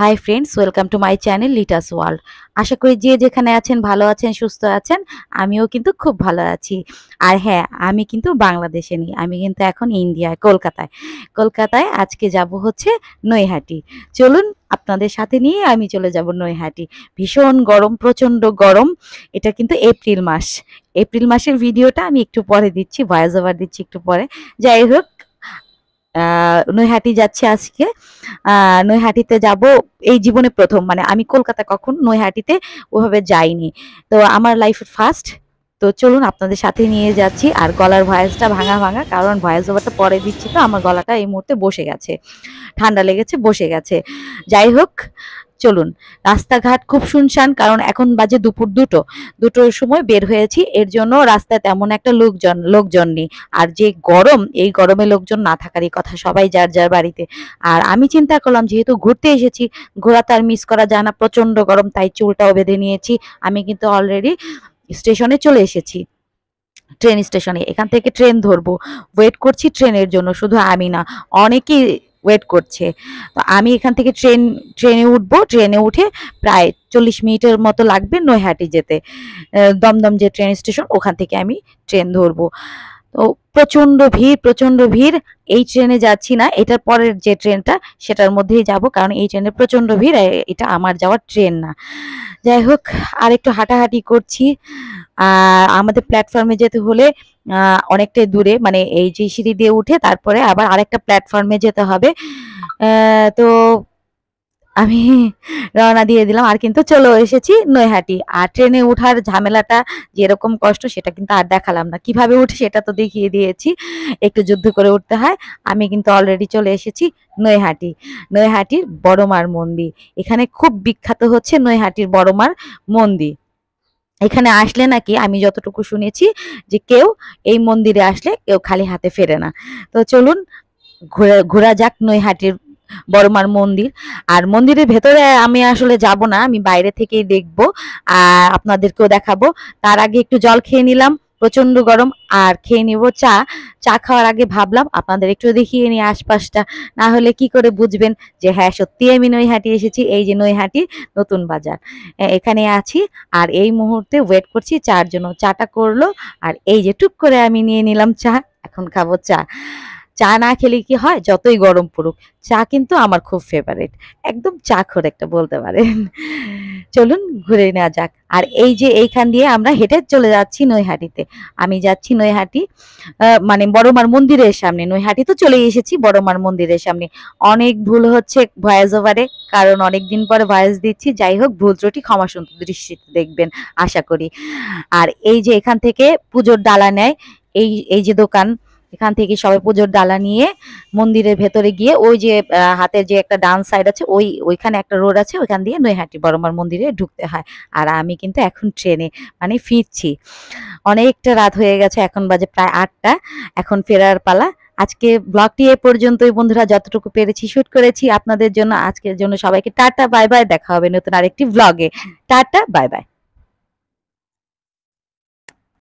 high friends welcome to my channel লিটাস world আশা করি যে যেখানে আছেন ভালো আছেন সুস্থ আছেন আমিও কিন্তু খুব ভালো আছি আর হ্যাঁ আমি কিন্তু বাংলাদেশে নেই আমি কিন্তু এখন ইন্ডিয়ায় কলকাতায় কলকাতায় আজকে যাব হচ্ছে নৈহাটি চলুন আপনাদের সাথে নিয়ে আমি চলে যাব নৈহাটি ভীষণ গরম প্রচণ্ড গরম এটা কিন্তু এপ্রিল মাস এপ্রিল মাসের ভিডিওটা আমি একটু পরে দিচ্ছি ভয়েস ওভার দিচ্ছি একটু পরে যাই হোক নৈহাটি যাচ্ছি আজকে নৈহাটিতে যাব এই জীবনে প্রথম মানে আমি কলকাতা কখন নৈহাটিতে ওভাবে যাইনি তো আমার লাইফের ফার্স্ট তো চলুন আপনাদের সাথে নিয়ে যাচ্ছি আর গলার ভয়েসটা ভাঙা ভাঙা কারণ ভয়েস ওভারটা পরে দিচ্ছি তো আমার গলাটা এই মুহূর্তে বসে গেছে ঠান্ডা লেগেছে বসে গেছে যাই হোক চলুন রাস্তাঘাট খুব শুনশান কারণ এখন বাজে দুপুর দুটো দুটোর সময় বের হয়েছি এর জন্য রাস্তায় তেমন একটা লোকজন লোকজন নেই আর যে গরম এই গরমে লোকজন না থাকারই কথা সবাই যার যার বাড়িতে আর আমি চিন্তা করলাম যেহেতু ঘুরতে এসেছি ঘোরা তার মিস করা যায় না প্রচণ্ড গরম তাই চুলটাও বেঁধে নিয়েছি আমি কিন্তু অলরেডি স্টেশনে চলে এসেছি ট্রেন স্টেশনে এখান থেকে ট্রেন ধরবো ওয়েট করছি ট্রেনের জন্য শুধু আমি না অনেকেই ওয়েট করছে তো আমি এখান থেকে ট্রেন ট্রেনে উঠবো ট্রেনে উঠে প্রায় চল্লিশ মিনিটের মতো লাগবে নৈহাটি যেতে দমদম যে ট্রেন স্টেশন ওখান থেকে আমি ট্রেন ধরবো তো প্রচণ্ড ভিড় প্রচণ্ড ভিড় এই ট্রেনে যাচ্ছি না এটার পরের যে ট্রেনটা সেটার মধ্যেই যাব কারণ এই ট্রেনে প্রচণ্ড ভিড় এটা আমার যাওয়ার ট্রেন না যাই হোক আর একটু হাঁটাহাঁটি করছি আর আমাদের প্ল্যাটফর্মে যেতে হলে অনেকটাই দূরে মানে এই যে সিঁড়ি দিয়ে উঠে তারপরে আবার আরেকটা প্ল্যাটফর্মে যেতে হবে তো আমি রওনা দিয়ে দিলাম আর কিন্তু চলে এসেছি নৈহাটি আর ট্রেনে ওঠার ঝামেলাটা যেরকম কষ্ট সেটা কিন্তু আর দেখালাম না কিভাবে উঠে সেটা তো দেখিয়ে দিয়েছি একটু যুদ্ধ করে উঠতে হয় আমি কিন্তু অলরেডি চলে এসেছি নৈহাটি নৈহাটির বড়মার মন্দির এখানে খুব বিখ্যাত হচ্ছে নৈহাটির বড়মার মন্দির এখানে আসলে নাকি আমি যতটুকু শুনেছি যে কেউ এই মন্দিরে আসলে কেউ খালি হাতে ফেরে না তো চলুন ঘোরা ঘোরা যাক নৈহাটির বড়মার মন্দির আর মন্দিরের ভেতরে আমি আসলে যাব না আমি বাইরে থেকেই দেখব আর আপনাদেরকেও দেখাবো তার আগে একটু জল খেয়ে নিলাম প্রচন্ড গরম আর খেয়ে নিব চা চা খাওয়ার আগে ভাবলাম আপনাদের একটু দেখিয়ে নিই আশপাশটা না হলে কি করে বুঝবেন যে হ্যাঁ সত্যি আমি নৈহাটি এসেছি এই যে নৈহাটি নতুন বাজার এখানে আছি আর এই মুহূর্তে ওয়েট করছি চার জন্য চাটা করলো আর এই যে টুক করে আমি নিয়ে নিলাম চা এখন খাবো চা চা না খেলে কি হয় যতই গরম পড়ুক চা কিন্তু আমার খুব ফেভারিট একদম চা খোর একটা বলতে পারেন চলুন ঘুরে নেওয়া যাক আর এই যে এইখান দিয়ে আমরা হেঁটে চলে যাচ্ছি নৈহাটিতে আমি যাচ্ছি নৈহাটি মানে বড়মার মন্দিরের সামনে নৈহাটি তো চলে এসেছি বড়মার মন্দিরের সামনে অনেক ভুল হচ্ছে ভয়েস ওভারে কারণ অনেক দিন পরে ভয়েস দিচ্ছি যাই হোক ভুল ত্রুটি ক্ষমা সুন্দর দৃষ্টিতে দেখবেন আশা করি আর এই যে এখান থেকে পুজোর ডালা নেয় এই এই যে দোকান এখান থেকে সবাই পুজোর ডালা নিয়ে মন্দিরের ভেতরে গিয়ে ওই যে হাতের যে একটা ডান সাইড আছে ওই ওইখানে একটা রোড আছে ওইখান দিয়ে নৈহাটি বড়মার মন্দিরে ঢুকতে হয় আর আমি কিন্তু এখন ট্রেনে মানে ফিরছি অনেকটা রাত হয়ে গেছে এখন বাজে প্রায় আটটা এখন ফেরার পালা আজকে ব্লগটি এ পর্যন্তই বন্ধুরা যতটুকু পেরেছি শুট করেছি আপনাদের জন্য আজকের জন্য সবাইকে টাটা বাই বাই দেখা হবে নতুন আরেকটি ব্লগে টাটা বাই বাই